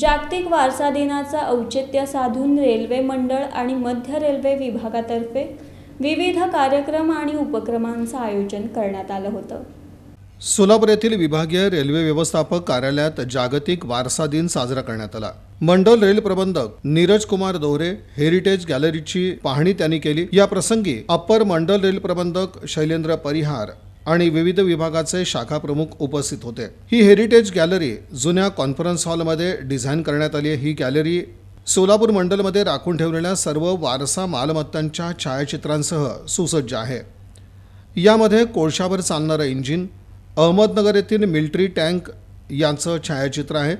जागतिक वारसा दिनाचं औचित्य साधून रेल्वे मंडळ आणि मध्य रेल्वे विभागातर्फे विविध कार्यक्रम आणि उपक्रमांचं आयोजन करण्यात आलं होतं सोलापूर येथील विभागीय रेल्वे व्यवस्थापक कार्यालयात जागतिक वारसा दिन साजरा करण्यात आला मंडल रेल प्रबंधक नीरज कुमार दोहरे हेरिटेज गॅलरीची पाहणी त्यांनी केली या प्रसंगी अप्पर मंडल रेल प्रबंधक शैलेंद्र परिहार आणि विविध विभागाचे शाखा प्रमुख उपस्थित होते ही हेरिटेज गॅलरी जुन्या कॉन्फरन्स हॉलमध्ये डिझाईन करण्यात आली ही गॅलरी सोलापूर मंडलमध्ये राखून ठेवलेल्या सर्व वारसा मालमत्तांच्या छायाचित्रांसह सुसज्ज आहे यामध्ये कोळशावर चालणारं इंजिन अहमदनगर येथील मिल्ट्री टँक यांचं छायाचित्र आहे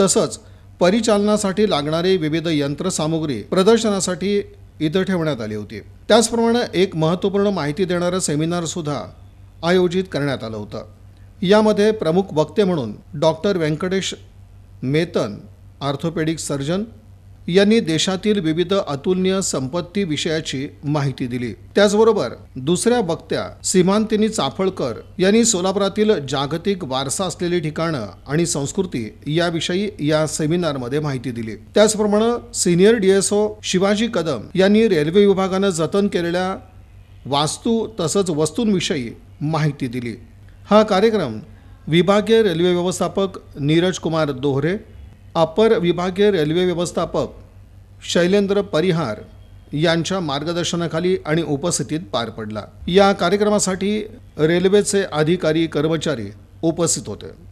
तसंच परिचालनासाठी लागणारी विविध यंत्रसामुग्री प्रदर्शनासाठी इथं ठेवण्यात आली होती त्याचप्रमाणे एक महत्त्वपूर्ण माहिती देणारं सेमिनारसुद्धा आयोजित करण्यात आलं होतं यामध्ये प्रमुख वक्ते म्हणून doctor Venkatesh Metan orthopaedic surgeon यांनी देशातील विविध अतुलनीय संपत्ती विषयाची माहिती दिली त्याचबरोबर दुसऱ्या वक्त्या सीमांतिनी चाफळकर यांनी सोलापुरातील जागतिक वारसा असलेली ठिकाणं आणि संस्कृती याविषयी या सेमिनारमध्ये माहिती दिली त्याचप्रमाणे सिनियर डीएसओ शिवाजी कदम यांनी रेल्वे विभागानं जतन केलेल्या वास्तू तसंच वस्तूंविषयी माहिती दिली हा कार्यक्रम विभागीय रेल्वे व्यवस्थापक नीरज कुमार दोहरे अपर विभागीय रेल्वे व्यवस्थापक शैलेंद्र परिहार यांच्या मार्गदर्शनाखाली आणि उपस्थितीत पार पडला या कार्यक्रमासाठी रेल्वेचे अधिकारी कर्मचारी उपस्थित होते